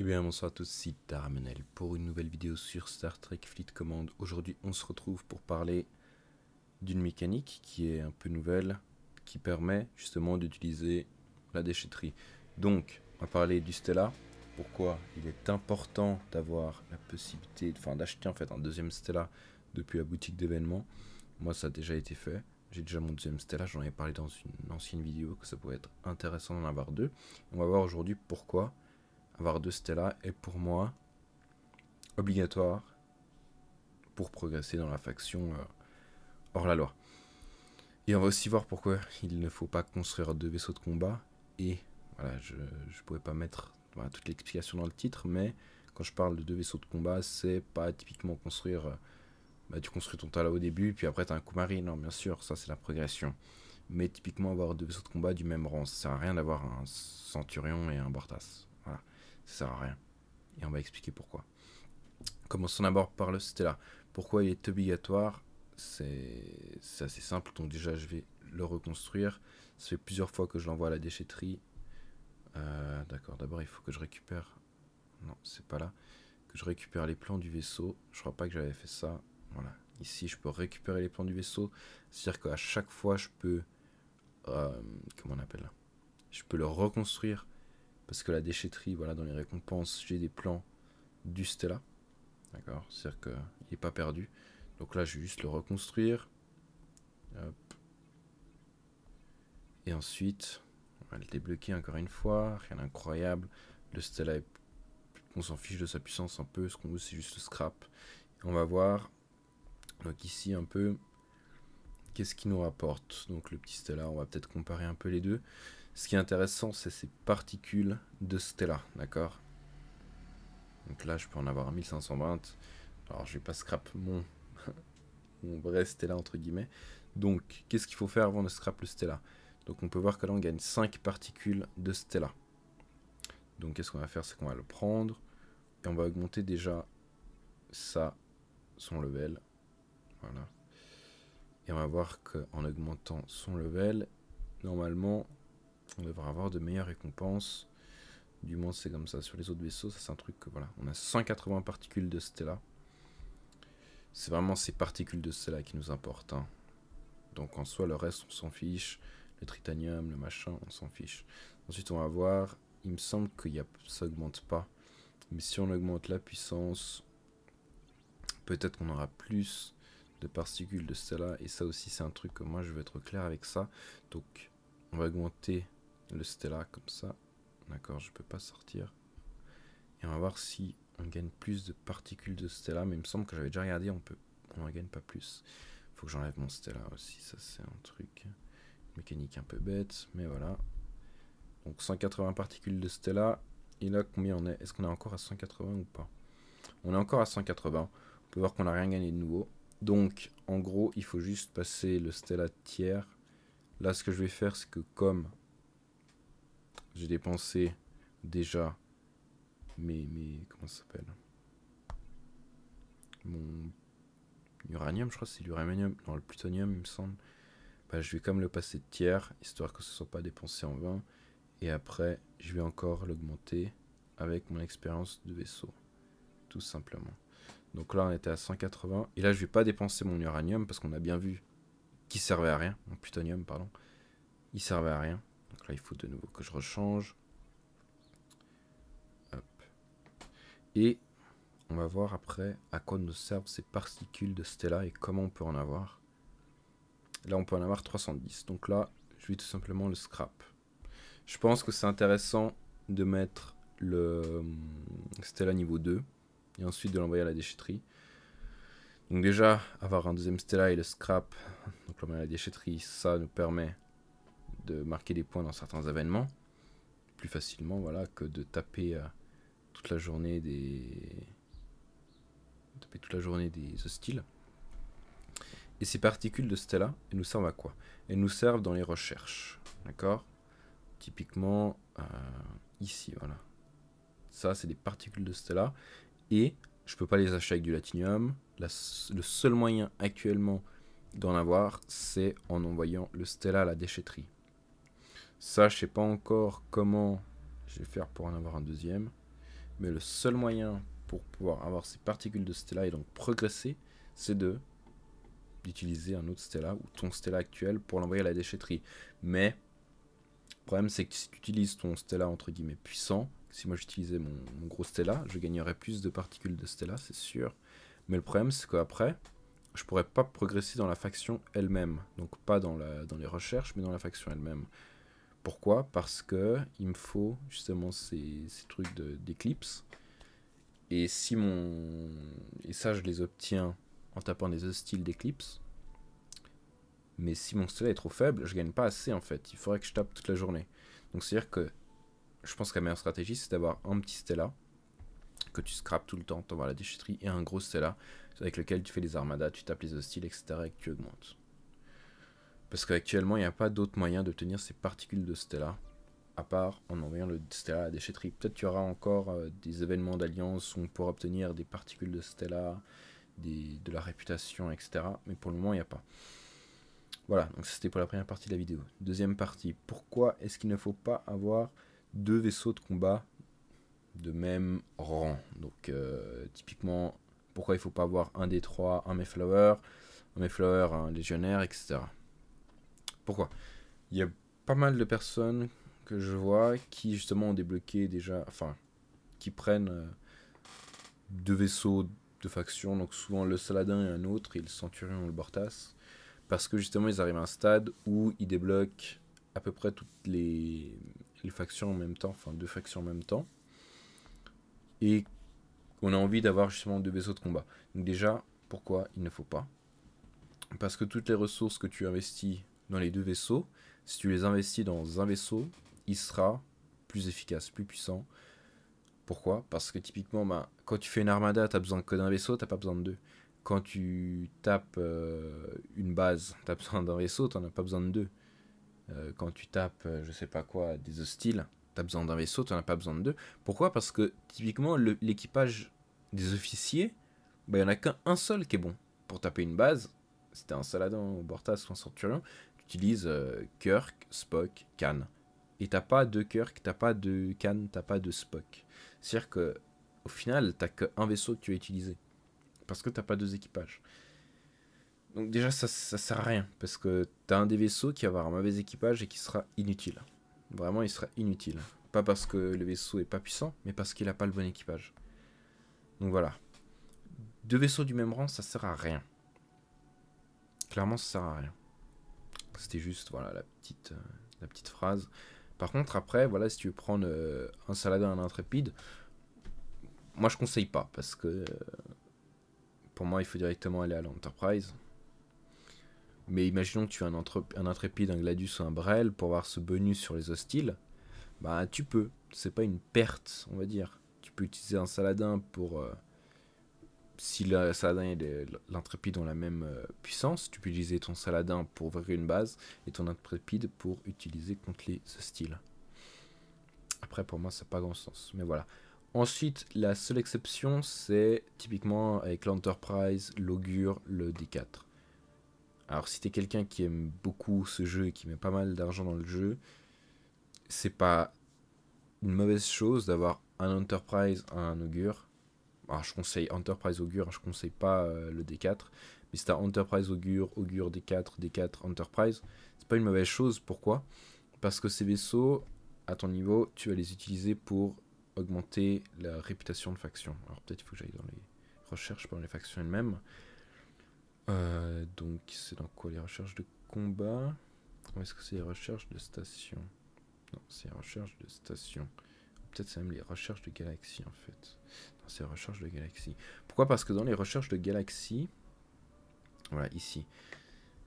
Eh bien bonsoir à tous, c'est Darmanel pour une nouvelle vidéo sur Star Trek Fleet Command. Aujourd'hui on se retrouve pour parler d'une mécanique qui est un peu nouvelle, qui permet justement d'utiliser la déchetterie. Donc on va parler du Stella, pourquoi il est important d'avoir la possibilité, enfin d'acheter en fait un deuxième Stella depuis la boutique d'événements. Moi ça a déjà été fait, j'ai déjà mon deuxième Stella, j'en ai parlé dans une ancienne vidéo que ça pouvait être intéressant d'en avoir deux. On va voir aujourd'hui pourquoi avoir deux Stella est pour moi obligatoire pour progresser dans la faction euh, hors la loi. Et on va aussi voir pourquoi il ne faut pas construire deux vaisseaux de combat. Et voilà, je ne pourrais pas mettre toute l'explication dans le titre, mais quand je parle de deux vaisseaux de combat, c'est pas typiquement construire. Euh, bah, tu construis ton tala au début, puis après tu as un coup Non, hein, bien sûr, ça c'est la progression. Mais typiquement, avoir deux vaisseaux de combat du même rang, ça sert à rien d'avoir un centurion et un Bortas ça sert à rien. Et on va expliquer pourquoi. Commençons d'abord par le Stella. Pourquoi il est obligatoire C'est assez simple, donc déjà je vais le reconstruire. Ça fait plusieurs fois que je l'envoie à la déchetterie. Euh, d'accord, d'abord il faut que je récupère... Non, c'est pas là. Que je récupère les plans du vaisseau. Je crois pas que j'avais fait ça. Voilà. Ici, je peux récupérer les plans du vaisseau. C'est-à-dire qu'à chaque fois, je peux... Euh, comment on appelle là Je peux le reconstruire parce que la déchetterie, voilà, dans les récompenses, j'ai des plans du Stella. D'accord C'est-à-dire qu'il n'est pas perdu. Donc là, je vais juste le reconstruire. Et ensuite, on va le débloquer encore une fois. Rien d'incroyable. Le Stella, on s'en fiche de sa puissance un peu. Ce qu'on veut, c'est juste le scrap. on va voir. Donc ici, un peu, qu'est-ce qu'il nous rapporte. Donc le petit Stella, on va peut-être comparer un peu les deux. Ce qui est intéressant, c'est ces particules de Stella, d'accord Donc là, je peux en avoir 1520. Alors, je vais pas scrap mon, mon vrai Stella, entre guillemets. Donc, qu'est-ce qu'il faut faire avant de scrap le Stella Donc, on peut voir que là, on gagne 5 particules de Stella. Donc, qu'est-ce qu'on va faire C'est qu'on va le prendre et on va augmenter déjà ça, son level. Voilà. Et on va voir qu'en augmentant son level, normalement, on devrait avoir de meilleures récompenses. Du moins, c'est comme ça. Sur les autres vaisseaux, ça c'est un truc que voilà. On a 180 particules de Stella. C'est vraiment ces particules de Stella qui nous importent. Hein. Donc en soi, le reste, on s'en fiche. Le tritanium, le machin, on s'en fiche. Ensuite, on va voir. Il me semble que ça augmente pas. Mais si on augmente la puissance, peut-être qu'on aura plus de particules de Stella. Et ça aussi, c'est un truc que moi, je veux être clair avec ça. Donc, on va augmenter le Stella comme ça. D'accord, je peux pas sortir. Et on va voir si on gagne plus de particules de Stella. Mais il me semble que j'avais déjà regardé, on peut, on gagne pas plus. Faut que j'enlève mon Stella aussi, ça c'est un truc mécanique un peu bête, mais voilà. Donc 180 particules de Stella. Et là, combien on est Est-ce qu'on est encore à 180 ou pas On est encore à 180. On peut voir qu'on n'a rien gagné de nouveau. Donc, en gros, il faut juste passer le Stella tiers. Là, ce que je vais faire, c'est que comme j'ai dépensé déjà mes, mes comment ça s'appelle Mon uranium, je crois c'est l'uranium, non le plutonium il me semble. Bah, je vais comme le passer de tiers, histoire que ce soit pas dépensé en vain. Et après, je vais encore l'augmenter avec mon expérience de vaisseau. Tout simplement. Donc là, on était à 180. Et là, je vais pas dépenser mon uranium parce qu'on a bien vu qu'il servait à rien. Mon plutonium, pardon. Il servait à rien il faut de nouveau que je rechange. Et on va voir après à quoi nous servent ces particules de Stella et comment on peut en avoir. Là, on peut en avoir 310. Donc là, je vais tout simplement le scrap. Je pense que c'est intéressant de mettre le euh, Stella niveau 2 et ensuite de l'envoyer à la déchetterie. Donc déjà, avoir un deuxième Stella et le scrap, donc l'envoyer à la déchetterie, ça nous permet de marquer des points dans certains événements plus facilement voilà que de taper euh, toute la journée des taper toute la journée des hostiles. Et ces particules de Stella, elles nous servent à quoi Elles nous servent dans les recherches. D'accord Typiquement euh, ici, voilà. Ça, c'est des particules de Stella. Et je peux pas les acheter avec du latinium. le seul moyen actuellement d'en avoir, c'est en envoyant le Stella à la déchetterie. Ça, je sais pas encore comment je vais faire pour en avoir un deuxième. Mais le seul moyen pour pouvoir avoir ces particules de Stella et donc progresser, c'est de d'utiliser un autre Stella ou ton Stella actuel pour l'envoyer à la déchetterie. Mais le problème c'est que si tu utilises ton Stella entre guillemets puissant, si moi j'utilisais mon, gros Stella, je gagnerais plus de particules de Stella, c'est sûr. Mais le problème c'est qu'après, je pourrais pas progresser dans la faction elle-même. Donc pas dans, dans les recherches, mais dans la faction elle-même. Pourquoi Parce que il me faut justement ces, trucs d'éclipse. Et si mon. Et ça, je les obtiens en tapant des hostiles d'éclipse. Mais si mon Stella est trop faible, je gagne pas assez en fait. Il faudrait que je tape toute la journée. Donc c'est-à-dire que je pense que la meilleure stratégie, c'est d'avoir un petit Stella que tu scrapes tout le temps, t'envoies la déchetterie, et un gros Stella avec lequel tu fais les armadas, tu tapes les hostiles, etc. et que tu augmentes. Parce qu'actuellement, il n'y a pas d'autre moyen d'obtenir ces particules de Stella, à part en envoyant le Stella à la déchetterie. Peut-être qu'il y aura encore euh, des événements d'alliance où on pourra obtenir des particules de Stella, de la réputation, etc. Mais pour le moment, il n'y a pas. Voilà, donc c'était pour la première partie de la vidéo. Deuxième partie, pourquoi est-ce qu'il ne faut pas avoir deux vaisseaux de combat de même rang Donc euh, typiquement, pourquoi il ne faut pas avoir un des trois, un Mayflower, un Mayflower, un légionnaire, etc. Pourquoi Il y a pas mal de personnes que je vois qui justement ont débloqué déjà, enfin, qui prennent euh, deux vaisseaux de faction, donc souvent le Saladin et un autre, et le Centurion ou le Bortas, parce que justement ils arrivent à un stade où ils débloquent à peu près toutes les factions en même temps, enfin deux factions en même temps, et on a envie d'avoir justement deux vaisseaux de combat. Donc déjà, pourquoi il ne faut pas Parce que toutes les ressources que tu investis dans les deux vaisseaux, si tu les investis dans un vaisseau, il sera plus efficace, plus puissant. Pourquoi Parce que typiquement, ben, quand tu fais une armada, tu as besoin que d'un vaisseau, tu pas besoin de deux. Quand tu tapes euh, une base, tu as besoin d'un vaisseau, tu n'en as pas besoin de deux. Euh, quand tu tapes, euh, je sais pas quoi, des hostiles, tu as besoin d'un vaisseau, tu n'en as pas besoin de deux. Pourquoi Parce que typiquement, l'équipage des officiers, il ben, n'y en a qu'un seul qui est bon. Pour taper une base, c'était un Saladin ou Bortas ou un Centurion, Utilise euh, Kirk, Spock, Khan. Et t'as pas de Kirk, t'as pas de Khan, t'as pas de Spock. C'est-à-dire que au final, t'as qu'un vaisseau que tu as utilisé. Parce que t'as pas deux équipages. Donc déjà, ça, ça sert à rien. Parce que t'as un des vaisseaux qui va avoir un mauvais équipage et qui sera inutile. Vraiment, il sera inutile. Pas parce que le vaisseau est pas puissant, mais parce qu'il a pas le bon équipage. Donc voilà. Deux vaisseaux du même rang, ça sert à rien. Clairement, ça sert à rien. C'était juste voilà la petite, euh, la petite phrase. Par contre, après, voilà, si tu veux prendre euh, un saladin, un intrépide, moi je conseille pas parce que euh, pour moi il faut directement aller à l'Enterprise. Mais imaginons que tu as un, intrépide, un gladius ou un brel pour avoir ce bonus sur les hostiles. Bah tu peux, c'est pas une perte, on va dire. Tu peux utiliser un saladin pour si le Saladin et l'Intrépide ont la même euh, puissance, tu peux utiliser ton Saladin pour ouvrir une base et ton Intrépide pour utiliser contre les style. Après, pour moi, ça n'a pas grand sens, mais voilà. Ensuite, la seule exception, c'est typiquement avec l'Enterprise, l'Augure, le D4. Alors, si es quelqu'un qui aime beaucoup ce jeu et qui met pas mal d'argent dans le jeu, c'est pas une mauvaise chose d'avoir un Enterprise, un Augure, alors, je conseille Enterprise Augure, hein, je conseille pas euh, le D4. Mais c'est un Enterprise Augure, Augure D4, D4 Enterprise, c'est pas une mauvaise chose. Pourquoi Parce que ces vaisseaux, à ton niveau, tu vas les utiliser pour augmenter la réputation de faction. Alors peut-être il faut que j'aille dans les recherches pour les factions elles-mêmes. Euh, donc c'est dans quoi les recherches de combat Ou est-ce que c'est les recherches de station Non, c'est les recherches de station. Peut-être c'est même les recherches de galaxies en fait. Dans ces recherches de galaxies. Pourquoi Parce que dans les recherches de galaxies, voilà, ici,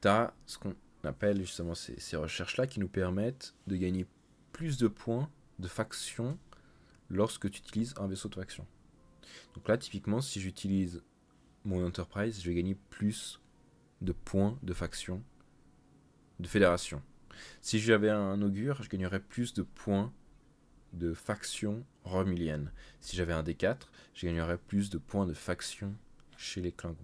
tu as ce qu'on appelle justement ces, ces recherches-là qui nous permettent de gagner plus de points de faction lorsque tu utilises un vaisseau de faction. Donc là, typiquement, si j'utilise mon Enterprise, je vais gagner plus de points de faction, de fédération. Si j'avais un augure, je gagnerais plus de points de faction romilienne. Si j'avais un D4, je gagnerais plus de points de faction chez les Klingons.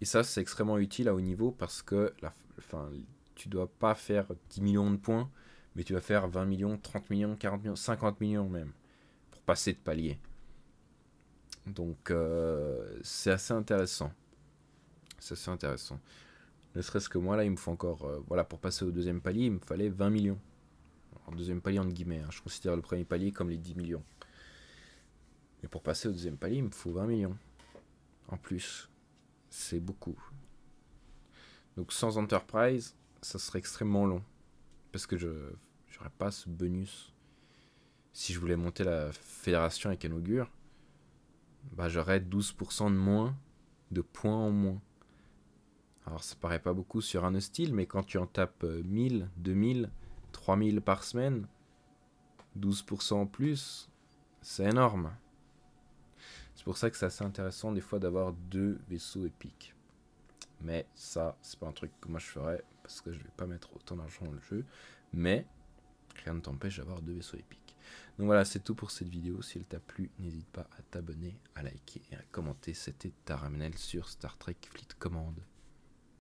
Et ça, c'est extrêmement utile à haut niveau parce que la, enfin, tu dois pas faire 10 millions de points, mais tu vas faire 20 millions, 30 millions, 40 millions, 50 millions même, pour passer de palier. Donc, euh, c'est assez intéressant. C'est assez intéressant. Ne serait-ce que moi, là, il me faut encore... Euh, voilà, pour passer au deuxième palier, il me fallait 20 millions en deuxième palier entre guillemets. Hein. Je considère le premier palier comme les 10 millions. Mais pour passer au deuxième palier, il me faut 20 millions. En plus, c'est beaucoup. Donc sans Enterprise, ça serait extrêmement long. Parce que je n'aurais pas ce bonus. Si je voulais monter la fédération avec un augure, bah j'aurais 12% de moins, de points en moins. Alors ça paraît pas beaucoup sur un hostile, mais quand tu en tapes 1000, euh, 2000, 3000 par semaine, 12% en plus, c'est énorme. C'est pour ça que c'est assez intéressant des fois d'avoir deux vaisseaux épiques. Mais ça, c'est pas un truc que moi je ferais parce que je vais pas mettre autant d'argent dans le jeu. Mais rien ne t'empêche d'avoir deux vaisseaux épiques. Donc voilà, c'est tout pour cette vidéo. Si elle t'a plu, n'hésite pas à t'abonner, à liker et à commenter. C'était Taramenel sur Star Trek Fleet Command.